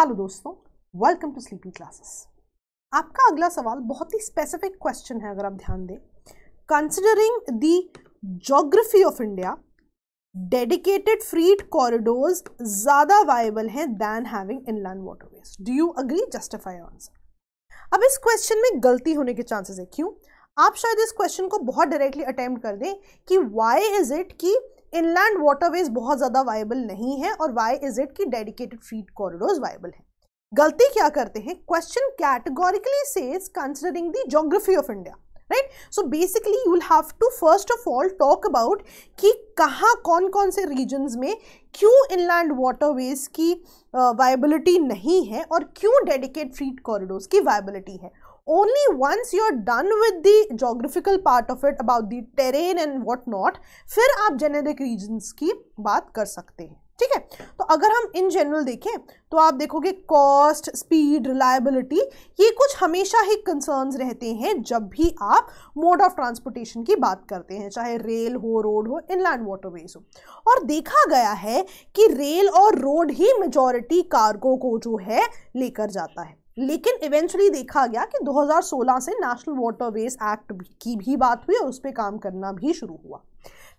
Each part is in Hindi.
हेलो दोस्तों वेलकम टू स्लीपी क्लासेस आपका अगला सवाल बहुत ही स्पेसिफिक क्वेश्चन है अगर आप ध्यान दें considering the geography of India dedicated freight corridors ज़्यादा वायबल हैं than having inland waterways do you agree justify answer अब इस क्वेश्चन में गलती होने के चांसेस है क्यों आप शायद इस क्वेश्चन को बहुत डायरेक्टली अटेम्प्ट कर दें कि वाई इज़ इट की इनलैंड वाटरवेज बहुत ज़्यादा वायबल नहीं है और वाई इज इट की डेडिकेटेड फ्रीड कॉरिडोर वायबल है गलती क्या करते हैं question categorically says considering the geography of India right so basically you will have to first of all talk about कि कहाँ कौन कौन से रीजन्स में क्यों इनलैंड वाटरवेज की वायबिलिटी नहीं है और क्यों डेडिकेट फ्रीड कॉरिडोर्स की वायबिलिटी है only once you're done with the geographical part of it about the terrain and what not फिर आप generic regions की बात कर सकते हैं ठीक है तो अगर हम इन जनरल देखें तो आप देखोगे कॉस्ट स्पीड रिलायबिलिटी ये कुछ हमेशा ही कंसर्न्स रहते हैं जब भी आप मोड ऑफ ट्रांसपोर्टेशन की बात करते हैं चाहे रेल हो रोड हो इनलैंड वाटरवेज हो और देखा गया है कि रेल और रोड ही मेजॉरिटी कार्गो को जो है लेकर जाता है लेकिन इवेंचुअली देखा गया कि 2016 से नेशनल वाटरवेज एक्ट की भी बात हुई और उस पर काम करना भी शुरू हुआ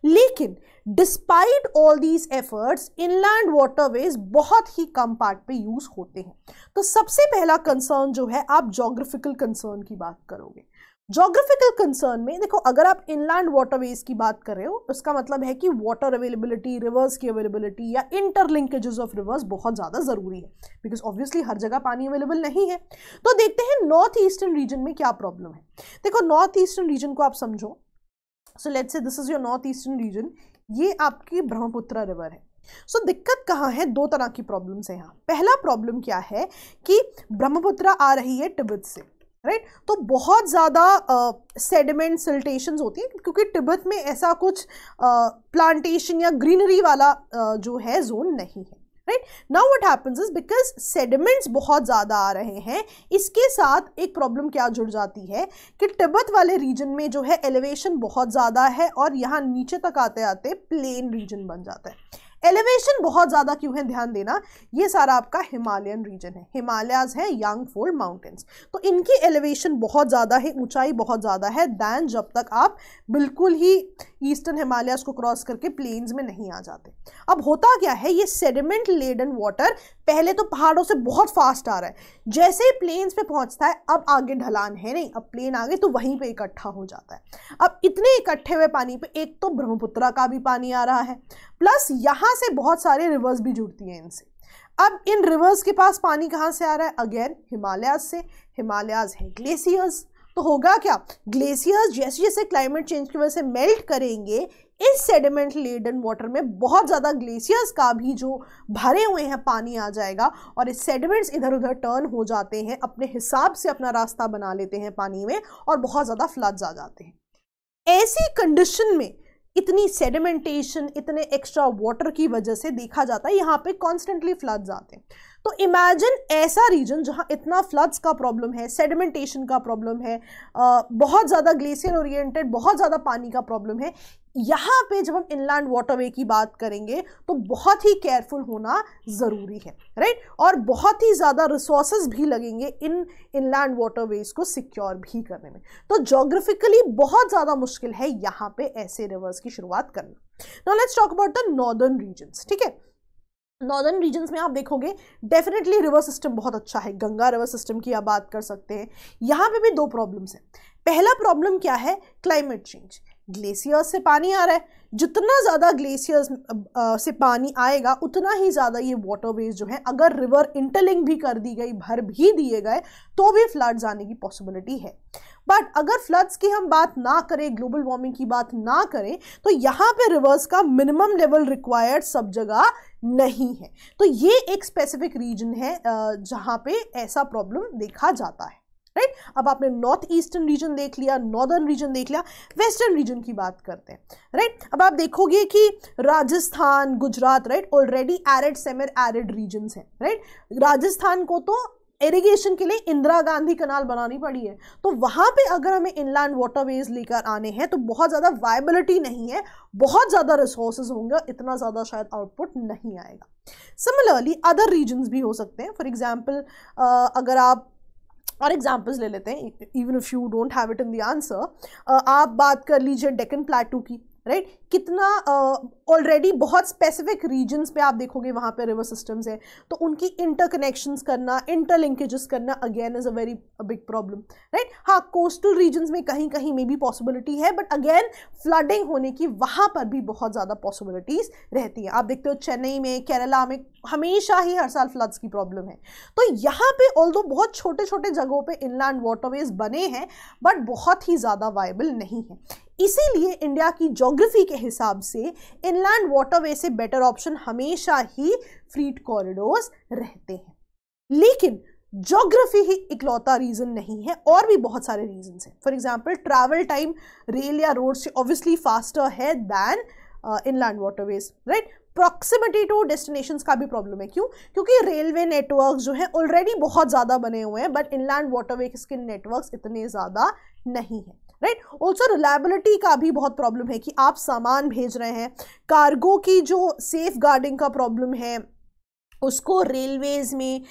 लेकिन despite all these efforts inland waterways बहुत ही कम पार्ट पे यूज़ होते हैं तो सबसे पहला कंसर्न जो है आप जोग्राफिकल कंसर्न की बात करोगे जोग्राफिकल कंसर्न में देखो अगर आप इनलैंड वाटरवेज की बात कर रहे हो उसका मतलब है कि वाटर अवेलेबिलिटी रिवर्स की अवेलेबिलिटी या इंटरलिंकेजेस ऑफ रिवर्स बहुत ज़्यादा ज़रूरी है बिकॉज ऑब्वियसली हर जगह पानी अवेलेबल नहीं है तो देखते हैं नॉर्थ ईस्टर्न रीजन में क्या प्रॉब्लम है देखो नॉर्थ ईस्टर्न रीजन को आप समझो so let's say this is your north eastern region ये आपकी ब्रह्मपुत्र रिवर है सो so, दिक्कत कहाँ है दो तरह की प्रॉब्लम्स है यहाँ पहला प्रॉब्लम क्या है कि ब्रह्मपुत्र आ रही है टिबत से राइट right? तो बहुत ज़्यादा सेडिमेंट uh, सिल्टेशन होती हैं क्योंकि तिब्बत में ऐसा कुछ प्लांटेशन uh, या ग्रीनरी वाला uh, जो है जोन नहीं है right now what happens is because sediments बहुत ज़्यादा आ रहे हैं इसके साथ एक प्रॉब्लम क्या जुड़ जाती है कि तिब्बत वाले रीजन में जो है एलिवेशन बहुत ज़्यादा है और यहाँ नीचे तक आते आते प्लेन रीजन बन जाता है एलिवेशन बहुत ज़्यादा क्यों है ध्यान देना ये सारा आपका हिमालयन रीजन है हिमालयाज है यांग फोल्ड माउंटेन्स तो इनकी एलिवेशन बहुत ज़्यादा है ऊंचाई बहुत ज़्यादा है दैन जब तक आप बिल्कुल ही ईस्टर्न हिमालयाज को क्रॉस करके प्लेन्स में नहीं आ जाते अब होता क्या है ये सेडिमेंट लेडन वाटर पहले तो पहाड़ों से बहुत फास्ट आ रहा है जैसे ही प्लेन्स पे पहुंचता है अब आगे ढलान है नहीं अब प्लेन आगे तो वहीं पे इकट्ठा हो जाता है अब इतने इकट्ठे हुए पानी पे एक तो ब्रह्मपुत्रा का भी पानी आ रहा है प्लस यहाँ यहाँ से बहुत सारे रिवर्स भी जुड़ती हैं इनसे अब इन रिवर्स के पास पानी कहाँ से आ रहा है अगेन हिमालयाज से हिमालयाज है ग्लेशियर्स तो होगा क्या ग्लेशियर्स जैसे जैसे क्लाइमेट चेंज की वजह से मेल्ट करेंगे इस सेडिमेंट लेडन वाटर में बहुत ज़्यादा ग्लेशियर्स का भी जो भरे हुए हैं पानी आ जाएगा और इस सेडिमेंट्स इधर उधर टर्न हो जाते हैं अपने हिसाब से अपना रास्ता बना लेते हैं पानी में और बहुत ज़्यादा फ्लड्स आ जाते हैं ऐसी कंडीशन में इतनी सेडिमेंटेशन इतने एक्स्ट्रा वाटर की वजह से देखा जाता है यहाँ पे कॉन्स्टेंटली फ्लड्स आते हैं तो इमेजिन ऐसा रीजन जहाँ इतना फ्लड्स का प्रॉब्लम है सेडिमेंटेशन का प्रॉब्लम है बहुत ज़्यादा ग्लेशियर ओरिएंटेड बहुत ज़्यादा पानी का प्रॉब्लम है यहाँ पे जब हम इनलैंड वाटरवे की बात करेंगे तो बहुत ही केयरफुल होना ज़रूरी है राइट और बहुत ही ज़्यादा रिसोर्सेज भी लगेंगे इन इनलैंड वाटरवेज को सिक्योर भी करने में तो जोग्राफिकली बहुत ज़्यादा मुश्किल है यहाँ पे ऐसे रिवर्स की शुरुआत करना now let's talk about the northern regions ठीक है नॉर्दर्न रीजन्स में आप देखोगे डेफिनेटली रिवर सिस्टम बहुत अच्छा है गंगा रिवर सिस्टम की आप बात कर सकते हैं यहाँ पे भी दो प्रॉब्लम्स हैं पहला प्रॉब्लम क्या है क्लाइमेट चेंज ग्लेशियर्स से पानी आ रहा है जितना ज़्यादा ग्लेशियर्स से पानी आएगा उतना ही ज़्यादा ये वाटरवेज जो है अगर रिवर इंटरलिंक भी कर दी गई भर भी दिए गए तो भी फ्लड्स आने की पॉसिबिलिटी है बट अगर फ्लड्स की हम बात ना करें ग्लोबल वार्मिंग की बात ना करें तो यहाँ पे रिवर्स का मिनिमम लेवल रिक्वायर्ड सब जगह नहीं है तो ये एक स्पेसिफिक रीजन है जहाँ पे ऐसा प्रॉब्लम देखा जाता है राइट right? अब आपने नॉर्थ ईस्टर्न रीजन देख लिया नॉर्दर्न रीजन देख लिया वेस्टर्न रीजन की बात करते हैं राइट right? अब आप देखोगे कि Rajasthan Gujarat right already arid semi arid region है राइट right? राजस्थान को तो इरिगेशन के लिए इंदिरा गांधी कनाल बनानी पड़ी है तो वहाँ पे अगर हमें इनलैंड वाटरवेज लेकर आने हैं तो बहुत ज़्यादा वायबिलिटी नहीं है बहुत ज़्यादा रिसोर्सेज होंगे और इतना ज़्यादा शायद आउटपुट नहीं आएगा सिमिलरली अदर रीजन भी हो सकते हैं फॉर एग्जाम्पल अगर आप और एग्जाम्पल्स ले लेते हैं even if you don't have it in the answer आप बात कर लीजिए डेकन प्लाटू की राइट right? कितना ऑलरेडी uh, बहुत स्पेसिफिक रीजन्स पे आप देखोगे वहाँ पे रिवर सिस्टम्स हैं तो उनकी इंटर कनेक्शन करना इंटर लिंकेजेस करना again is a very big problem right हाँ कोस्टल रीजन्स में कहीं कहीं मे बी पॉसिबिलिटी है बट अगेन फ्लडिंग होने की वहाँ पर भी बहुत ज़्यादा पॉसिबिलिटीज़ रहती हैं आप देखते हो चेन्नई में केरला में हमेशा ही हर साल फ्लड्स की प्रॉब्लम है तो यहाँ पे ऑल बहुत छोटे छोटे जगहों पे इनलैंड वाटरवेज बने हैं बट बहुत ही ज़्यादा वाइबल नहीं है इसीलिए इंडिया की जोग्राफी के हिसाब से इनलैंड वाटरवे से बेटर ऑप्शन हमेशा ही फ्रीट कॉरिडोर्स रहते हैं लेकिन जोग्राफी ही इकलौता रीज़न नहीं है और भी बहुत सारे रीजन हैं for example travel time rail या रोड से ऑब्वियसली फास्टर है than inland waterways right proximity to destination का भी प्रॉब्लम है क्यों क्योंकि रेलवे नेटवर्क जो है ऑलरेडी बहुत ज़्यादा बने हुए हैं बट इनलैंड वाटरवे के नेटवर्क इतने ज़्यादा नहीं है राइट ऑल्सो रिलायबिलिटी का भी बहुत प्रॉब्लम है कि आप सामान भेज रहे हैं कार्गो की जो सेफ गार्डिंग का प्रॉब्लम है उसको रेलवेज़ में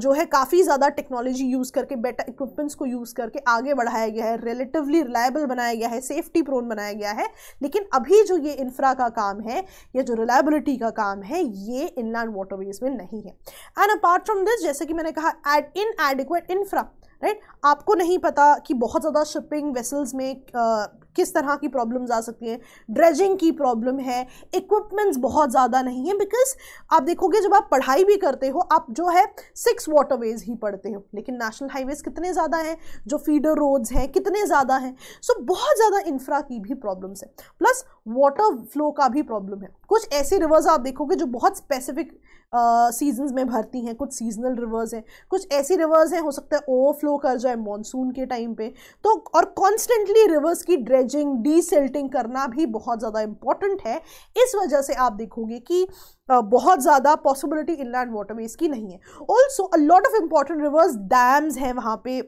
जो है काफ़ी ज़्यादा टेक्नोलॉजी यूज़ करके बेटर इक्विपमेंट्स को यूज़ करके आगे बढ़ाया गया है रिलेटिवली रिलायबल बनाया गया है सेफ्टी प्रोन बनाया गया है लेकिन अभी जो ये इंफ्रा का काम है या जो रिलायबिलिटी का काम है ये इनलैंड वाटरवेज में नहीं है एंड अपार्ट फ्रॉम दिस जैसे कि मैंने कहा एड inadequate infra right right? आपको नहीं पता कि बहुत ज़्यादा शिपिंग वेसल्स में आ, किस तरह की प्रॉब्लम्स आ सकती हैं ड्रेजिंग की प्रॉब्लम है इक्विपमेंट्स बहुत ज़्यादा नहीं है बिकॉज आप देखोगे जब आप पढ़ाई भी करते हो आप जो है सिक्स वाटरवेज ही पढ़ते हो लेकिन नेशनल हाईवेज कितने ज़्यादा हैं जो फीडर रोड्स हैं कितने ज़्यादा हैं सो so, बहुत ज़्यादा इंफ्रा की भी प्रॉब्लम्स है प्लस वाटर फ्लो का भी प्रॉब्लम है कुछ ऐसे रिवर्स आप देखोगे जो बहुत स्पेसिफिक सीजन्स में भरती हैं कुछ सीजनल रिवर्स हैं कुछ ऐसी रिवर्स हैं हो सकता है ओवरफ्लो कर जाए मानसून के टाइम पे तो और कॉन्स्टेंटली रिवर्स की ड्रेजिंग डीसेल्टिंग करना भी बहुत ज़्यादा इम्पॉर्टेंट है इस वजह से आप देखोगे कि बहुत ज़्यादा पॉसिबिलिटी इनलैंड वाटरवेज की नहीं है also a lot of important rivers dams हैं वहाँ पे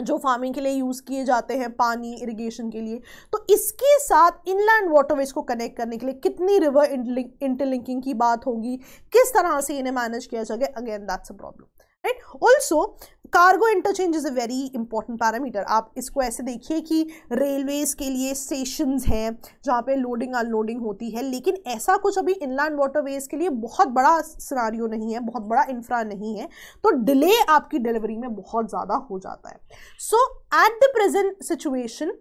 जो फार्मिंग के लिए यूज़ किए जाते हैं पानी इरिगेशन के लिए तो इसके साथ इनलैंड वाटरवेज को कनेक्ट करने के लिए कितनी रिवर इंटरलिंकिंग की बात होगी किस तरह से इन्हें मैनेज किया जाएगा again that's a problem right also cargo interchange is a very important parameter आप इसको ऐसे देखिए कि रेलवेज़ के लिए स्टेशन हैं जहाँ पे लोडिंग अनलोडिंग होती है लेकिन ऐसा कुछ अभी इनलैंड वाटरवेज़ के लिए बहुत बड़ा सिनारियो नहीं है बहुत बड़ा इंफ्रा नहीं है तो डिले आपकी डिलीवरी में बहुत ज़्यादा हो जाता है so at the present situation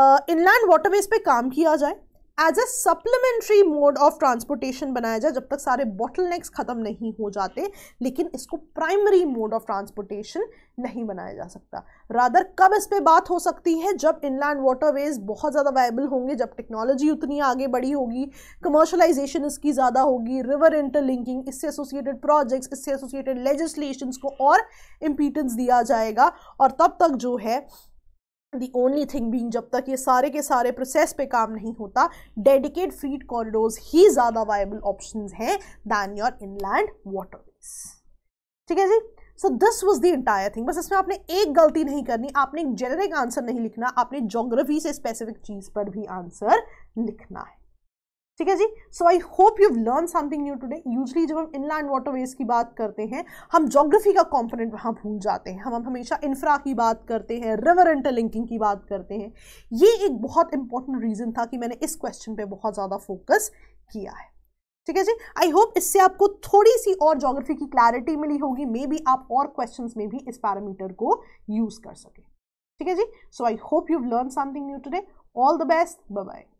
inland waterways पे काम किया जाए as a supplementary mode of transportation बनाया जाए जब तक सारे बॉटल नेक्स ख़त्म नहीं हो जाते लेकिन इसको प्राइमरी मोड ऑफ ट्रांसपोर्टेशन नहीं बनाया जा सकता रादर कब इस पर बात हो सकती है जब इनलैंड वाटरवेज बहुत ज़्यादा वायबल होंगे जब टेक्नोलॉजी उतनी आगे बढ़ी होगी कमर्शलाइजेशन इसकी ज़्यादा होगी रिवर इंटरलिंकिंग इससे एसोसिएटेड प्रोजेक्ट्स इससे एसोसिएटेड लेजिस्लेशन को और इम्पीटेंस दिया जाएगा और तब तक जो है दी ओनली थिंग बींग जब तक ये सारे के सारे प्रोसेस पे काम नहीं होता डेडिकेट फीड कॉरिडोर्स ही ज़्यादा वायबल ऑप्शन हैं दैन योर इनलैंड वाटरवेज ठीक है जी so this was the entire thing बस इसमें आपने एक गलती नहीं करनी आपने एक जेनरिक आंसर नहीं लिखना आपने जोग्राफी से स्पेसिफिक चीज़ पर भी आंसर लिखना है ठीक है जी so I hope you learn something new today usually जब हम इनलैंड वाटरवेज की बात करते हैं हम जोग्राफी का कॉम्पोनेंट वहाँ भूल जाते हैं हम हम हमेशा इंफ्रा की बात करते हैं रिवर इंटरलिंकिंग की बात करते हैं ये एक बहुत इंपॉर्टेंट रीज़न था कि मैंने इस क्वेश्चन पे बहुत ज़्यादा फोकस किया है ठीक है जी आई होप इससे आपको थोड़ी सी और जोग्राफी की क्लैरिटी मिली होगी मे बी आप और क्वेश्चन में भी इस पैरामीटर को यूज़ कर सकें ठीक है जी so I hope you learn something new today all the best bye